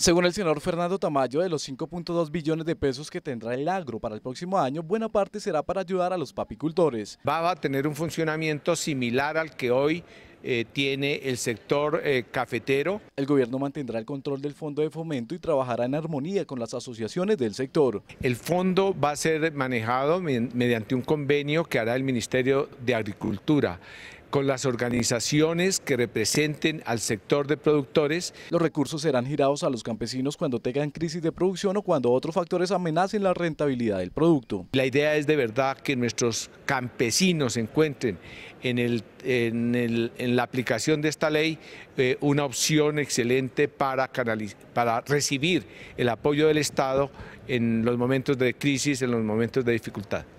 Según el senador Fernando Tamayo, de los 5.2 billones de pesos que tendrá el agro para el próximo año, buena parte será para ayudar a los papicultores. Va a tener un funcionamiento similar al que hoy eh, tiene el sector eh, cafetero. El gobierno mantendrá el control del fondo de fomento y trabajará en armonía con las asociaciones del sector. El fondo va a ser manejado mediante un convenio que hará el Ministerio de Agricultura con las organizaciones que representen al sector de productores. Los recursos serán girados a los campesinos cuando tengan crisis de producción o cuando otros factores amenacen la rentabilidad del producto. La idea es de verdad que nuestros campesinos encuentren en, la aplicación de esta ley eh, una opción excelente para recibir el apoyo del Estado en los momentos de crisis, en los momentos de dificultad.